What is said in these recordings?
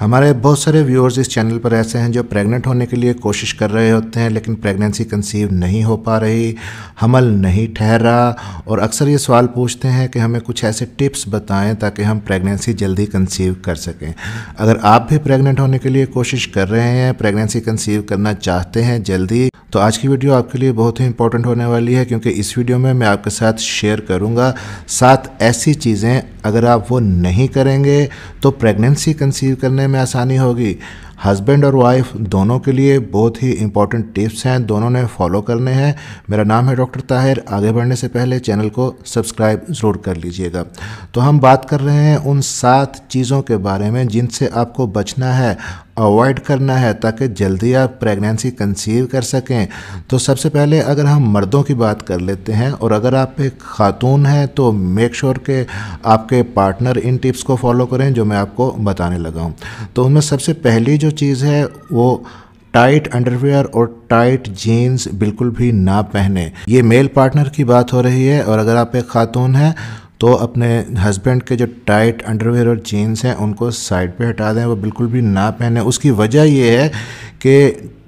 हमारे बहुत सारे व्यूअर्स इस चैनल पर ऐसे हैं जो प्रेग्नेंट होने के लिए कोशिश कर रहे होते हैं लेकिन प्रेगनेंसी कंसीव नहीं हो पा रही हमल नहीं ठहर रहा और अक्सर ये सवाल पूछते हैं कि हमें कुछ ऐसे टिप्स बताएं ताकि हम प्रेगनेंसी जल्दी कंसीव कर सकें अगर आप भी प्रेग्नेंट होने के लिए कोशिश कर रहे हैं प्रेगनेंसी कंसीव करना चाहते हैं जल्दी तो आज की वीडियो आपके लिए बहुत ही इंपॉर्टेंट होने वाली है क्योंकि इस वीडियो में मैं आपके साथ शेयर करूँगा सात ऐसी चीज़ें अगर आप वो नहीं करेंगे तो प्रेगनेंसी कंसीव करने में आसानी होगी हस्बैंड और वाइफ दोनों के लिए बहुत ही इंपॉर्टेंट टिप्स हैं दोनों ने फॉलो करने हैं मेरा नाम है डॉक्टर ताहिर आगे बढ़ने से पहले चैनल को सब्सक्राइब ज़रूर कर लीजिएगा तो हम बात कर रहे हैं उन सात चीज़ों के बारे में जिनसे आपको बचना है अवॉइड करना है ताकि जल्दी आप प्रेगनेंसी कंसीव कर सकें तो सबसे पहले अगर हम मर्दों की बात कर लेते हैं और अगर आप एक खातून हैं तो मेक श्योर के आपके पार्टनर इन टिप्स को फॉलो करें जो मैं आपको बताने लगा हूँ तो उनमें सबसे पहली जो चीज़ है वो टाइट अंडरवेयर और टाइट जीन्स बिल्कुल भी ना पहने ये मेल पार्टनर की बात हो रही है और अगर आप एक खातून हैं तो अपने हस्बैंड के जो टाइट अंडरवेयर और जीन्स हैं उनको साइड पे हटा दें वो बिल्कुल भी ना पहने उसकी वजह ये है कि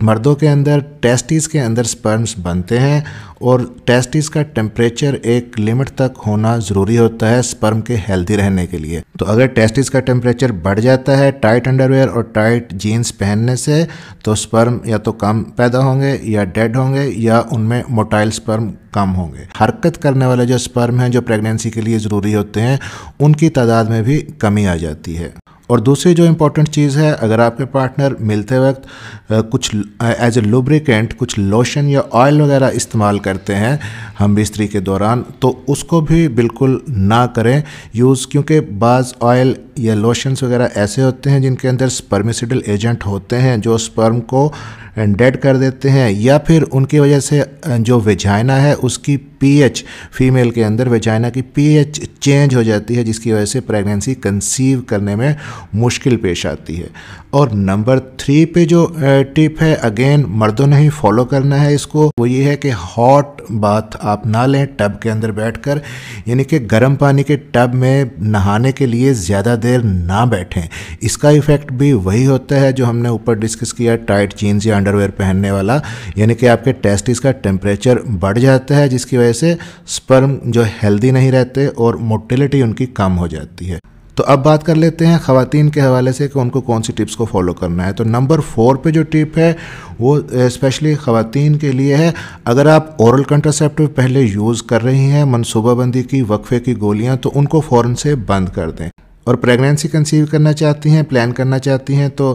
मर्दों के अंदर टेस्टिस के अंदर स्पर्म्स बनते हैं और टेस्टिस का टेम्परेचर एक लिमिट तक होना ज़रूरी होता है स्पर्म के हेल्दी रहने के लिए तो अगर टेस्टिस का टेम्परेचर बढ़ जाता है टाइट अंडरवेयर और टाइट जीन्स पहनने से तो स्पर्म या तो कम पैदा होंगे या डेड होंगे या उनमें मोटाइल स्पर्म कम होंगे हरकत करने वाले जो स्पर्म हैं जो प्रेगनेंसी के लिए ज़रूरी होते हैं उनकी तादाद में भी कमी आ जाती है और दूसरी जो इम्पोर्टेंट चीज़ है अगर आपके पार्टनर मिलते वक्त कुछ एज ए लुब्रिकेंट कुछ लोशन या ऑयल वगैरह इस्तेमाल करते हैं हम बिस्तरी के दौरान तो उसको भी बिल्कुल ना करें यूज़ क्योंकि बाज़ ऑयल या लोशंस वगैरह ऐसे होते हैं जिनके अंदर स्पर्मिसिडल एजेंट होते हैं जो स्पर्म को डेड कर देते हैं या फिर उनकी वजह से जो वेजाइना है उसकी पीएच फीमेल के अंदर वेजाइना की पीएच चेंज हो जाती है जिसकी वजह से प्रेगनेंसी कंसीव करने में मुश्किल पेश आती है और नंबर थ्री पे जो टिप है अगेन मर्दों ने ही फॉलो करना है इसको वो ये है कि हॉट बाथ आप ना लें टब के अंदर बैठकर यानी कि गर्म पानी के टब में नहाने के लिए ज़्यादा देर ना बैठें इसका इफ़ेक्ट भी वही होता है जो हमने ऊपर डिस्कस किया टाइट जीन्स या अंडरवेयर पहनने वाला यानी कि आपके टेस्टिस का टेम्परेचर बढ़ जाता है जिसकी वजह वजह से स्पर्म जो हेल्दी नहीं रहते और मोटिलिटी उनकी कम हो जाती है तो अब बात कर लेते हैं ख़वातीन के हवाले से कि उनको कौन सी टिप्स को फॉलो करना है तो नंबर फोर पे जो टिप है वो स्पेशली ख़वान के लिए है अगर आप औरल कंट्रासेप्टिव पहले यूज़ कर रही हैं मनसूबाबंदी की वक्फे की गोलियां तो उनको फ़ौर से बंद कर दें और प्रेगनेंसी कंसीव करना चाहती हैं प्लान करना चाहती हैं तो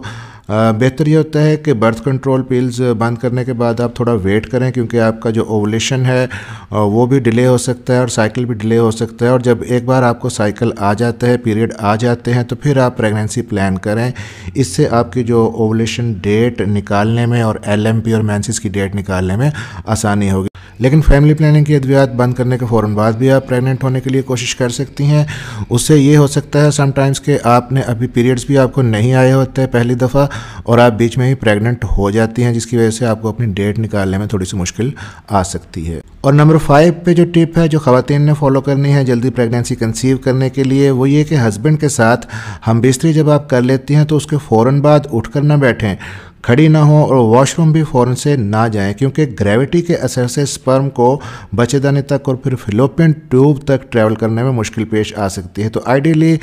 बेहतर ये होता है कि बर्थ कंट्रोल पिल्स बंद करने के बाद आप थोड़ा वेट करें क्योंकि आपका जो ओवलेशन है वो भी डिले हो सकता है और साइकिल भी डिले हो सकता है और जब एक बार आपको साइकिल आ जाता है पीरियड आ जाते हैं तो फिर आप प्रेगनेंसी प्लान करें इससे आपकी जो ओवलेशन डेट निकालने में और एल और मैंसिस की डेट निकालने में आसानी होगी लेकिन फैमिली प्लानिंग की अद्वियात बंद करने के फ़ौर बाद भी आप प्रेगनेंट होने के लिए कोशिश कर सकती हैं उससे ये हो सकता है समटाइम्स कि आपने अभी पीरियड्स भी आपको नहीं आए होते हैं पहली दफ़ा और आप बीच में ही प्रेगनेंट हो जाती हैं जिसकी वजह से आपको अपनी डेट निकालने में थोड़ी सी मुश्किल आ सकती है और नंबर फाइव पर जो टिप है जो खातन ने फॉलो करनी है जल्दी प्रेगनेंसी कंसीव करने के लिए वो ये कि हस्बैंड के साथ हम बिस्तरी जब आप कर लेती हैं तो उसके फ़ौर बाद उठ कर ना बैठें खड़ी ना हो और वॉशरूम भी फ़ौरन से ना जाए क्योंकि ग्रेविटी के असर से स्पर्म को बचेदाने तक और फिर फिलोपियन ट्यूब तक ट्रैवल करने में मुश्किल पेश आ सकती है तो आइडियली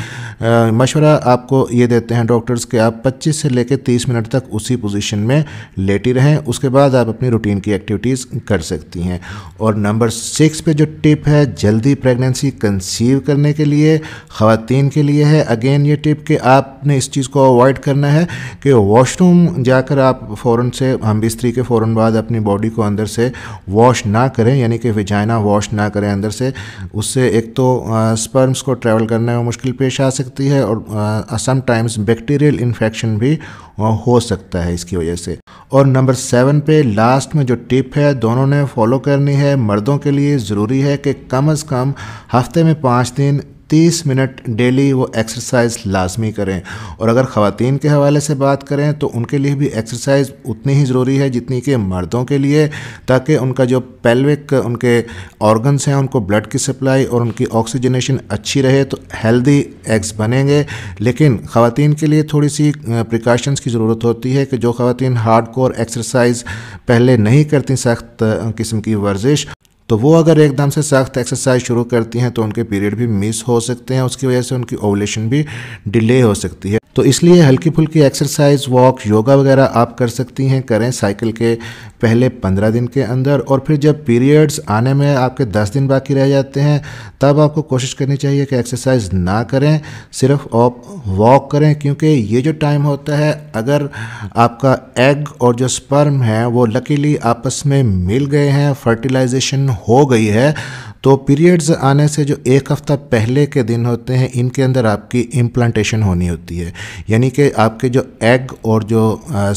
मशवरा आपको ये देते हैं डॉक्टर्स कि आप 25 से लेकर 30 मिनट तक उसी पोजीशन में लेटी रहें उसके बाद आप अपनी रूटीन की एक्टिविटीज़ कर सकती हैं और नंबर सिक्स पे जो टिप है जल्दी प्रेगनेंसी कंसीव करने के लिए ख़वान के लिए है अगेन ये टिप कि आपने इस चीज़ को अवॉइड करना है कि वॉशरूम जाकर जाकर आप फौरन से हम बिस्तरी के फ़ौर बाद अपनी बॉडी को अंदर से वॉश ना करें यानी कि विजाइना वॉश ना करें अंदर से उससे एक तो स्पर्म्स को ट्रैवल करने में मुश्किल पेश आ सकती है और समटाइम्स बैक्टीरियल इन्फेक्शन भी हो सकता है इसकी वजह से और नंबर सेवन पे लास्ट में जो टिप है दोनों ने फॉलो करनी है मर्दों के लिए ज़रूरी है कि कम अज़ कम हफ्ते में पाँच दिन तीस मिनट डेली वो एक्सरसाइज लाजमी करें और अगर ख़वान के हवाले से बात करें तो उनके लिए भी एक्सरसाइज उतनी ही ज़रूरी है जितनी कि मर्दों के लिए ताकि उनका जो पेल्विक उनके ऑर्गन्स हैं उनको ब्लड की सप्लाई और उनकी ऑक्सीजनेशन अच्छी रहे तो हेल्दी एग्स बनेंगे लेकिन ख़वान के लिए थोड़ी सी प्रिकॉशंस की ज़रूरत होती है कि जो ख़वान हार्ड कोर एक्सरसाइज पहले नहीं करती सख्त किस्म की वर्जिश तो वो अगर एकदम से सख्त एक्सरसाइज शुरू करती हैं तो उनके पीरियड भी मिस हो सकते हैं उसकी वजह से उनकी ओवलेशन भी डिले हो सकती है तो इसलिए हल्की फुल्की एक्सरसाइज वॉक योगा वगैरह आप कर सकती हैं करें साइकिल के पहले पंद्रह दिन के अंदर और फिर जब पीरियड्स आने में आपके दस दिन बाकी रह जाते हैं तब आपको कोशिश करनी चाहिए कि एक्सरसाइज ना करें सिर्फ आप वॉक करें क्योंकि ये जो टाइम होता है अगर आपका एग और जो स्पर्म है वो लकीली आपस में मिल गए हैं फर्टिलाइजेशन हो गई है तो पीरियड्स आने से जो एक हफ्ता पहले के दिन होते हैं इनके अंदर आपकी इम्प्लांटेशन होनी होती है यानी कि आपके जो एग और जो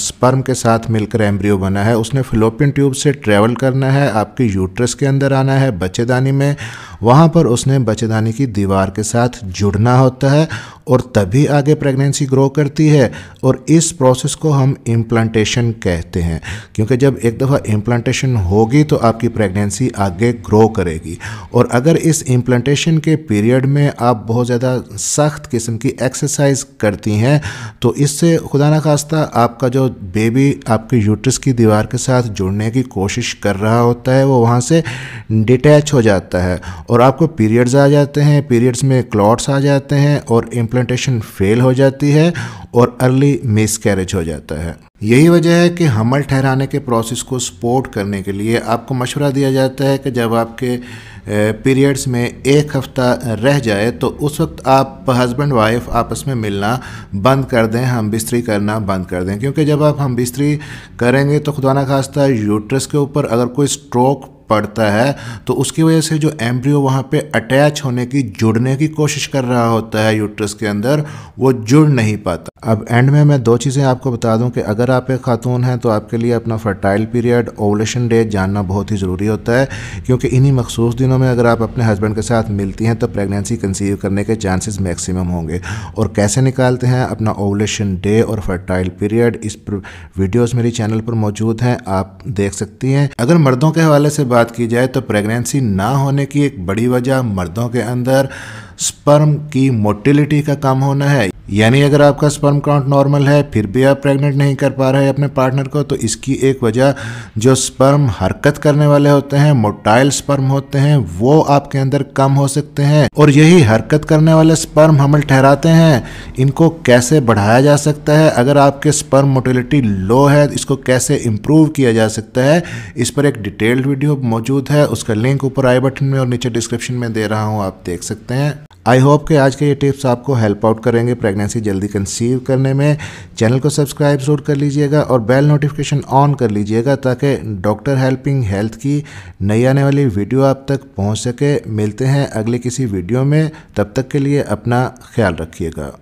स्पर्म के साथ मिलकर एम्ब्रियो बना है उसने फिलोपियन ट्यूब से ट्रेवल करना है आपके यूट्रस के अंदर आना है बच्चेदानी में वहाँ पर उसने बच्चेदानी की दीवार के साथ जुड़ना होता है और तभी आगे प्रेगनेंसी ग्रो करती है और इस प्रोसेस को हम इम्प्लांटेशन कहते हैं क्योंकि जब एक दफ़ा इम्प्लांटेशन होगी तो आपकी प्रेगनेंसी आगे ग्रो करेगी और अगर इस इम्प्लांटेशन के पीरियड में आप बहुत ज़्यादा सख्त किस्म की एक्सरसाइज करती हैं तो इससे खुदा न खास्ता आपका जो बेबी आपके यूट्रस की दीवार के साथ जुड़ने की कोशिश कर रहा होता है वो वहाँ से डिटैच हो जाता है और आपको पीरियड्स आ जाते हैं पीरियड्स में क्लॉट्स आ जाते हैं और इम्प्लांटेशन फेल हो जाती है और अर्ली मिस कैरेज हो जाता है यही वजह है कि हमल ठहराने के प्रोसेस को सपोर्ट करने के लिए आपको मशवरा दिया जाता है कि जब आपके पीरियड्स में एक हफ़्ता रह जाए तो उस वक्त आप हस्बैंड वाइफ आपस में मिलना बंद कर दें हम बिस्तरी करना बंद कर दें क्योंकि जब आप हम बिस्तरी करेंगे तो खुदा न खास्ता यूट्रस के ऊपर अगर कोई स्ट्रोक पड़ता है तो उसकी वजह से जो एम्ब्रियो वहाँ पे अटैच होने की जुड़ने की कोशिश कर रहा होता है यूट्रस के अंदर वो जुड़ नहीं पाता अब एंड में मैं दो चीज़ें आपको बता दूं कि अगर आप एक खातून हैं तो आपके लिए अपना फर्टाइल पीरियड ओवलेशन डे जानना बहुत ही ज़रूरी होता है क्योंकि इन्हीं मखसूस दिनों में अगर आप अपने हस्बैंड के साथ मिलती हैं तो प्रेगनेंसी कंसीव करने के चांसेस मैक्सिमम होंगे और कैसे निकालते हैं अपना ओवलेशन डे और फर्टाइल पीरियड इस पर वीडियोज़ मेरी चैनल पर मौजूद हैं आप देख सकती हैं अगर मर्दों के हवाले से बात की जाए तो प्रेगनेंसी ना होने की एक बड़ी वजह मर्दों के अंदर स्पर्म की मोटिलिटी का कम होना है यानी अगर आपका स्पर्म काउंट नॉर्मल है फिर भी आप प्रेग्नेंट नहीं कर पा रहे अपने पार्टनर को तो इसकी एक वजह जो स्पर्म हरकत करने वाले होते हैं मोटाइल स्पर्म होते हैं वो आपके अंदर कम हो सकते हैं और यही हरकत करने वाले स्पर्म हमल ठहराते हैं इनको कैसे बढ़ाया जा सकता है अगर आपके स्पर्म मोटिलिटी लो है इसको कैसे इम्प्रूव किया जा सकता है इस पर एक डिटेल्ड वीडियो मौजूद है उसका लिंक ऊपर आई बटन में और नीचे डिस्क्रिप्शन में दे रहा हूँ आप देख सकते हैं आई होप कि आज के ये टिप्स आपको हेल्प आउट करेंगे प्रेगनेंसी जल्दी कंसीव करने में चैनल को सब्सक्राइब जरूर कर लीजिएगा और बेल नोटिफिकेशन ऑन कर लीजिएगा ताकि डॉक्टर हेल्पिंग हेल्थ की नई आने वाली वीडियो आप तक पहुंच सके मिलते हैं अगले किसी वीडियो में तब तक के लिए अपना ख्याल रखिएगा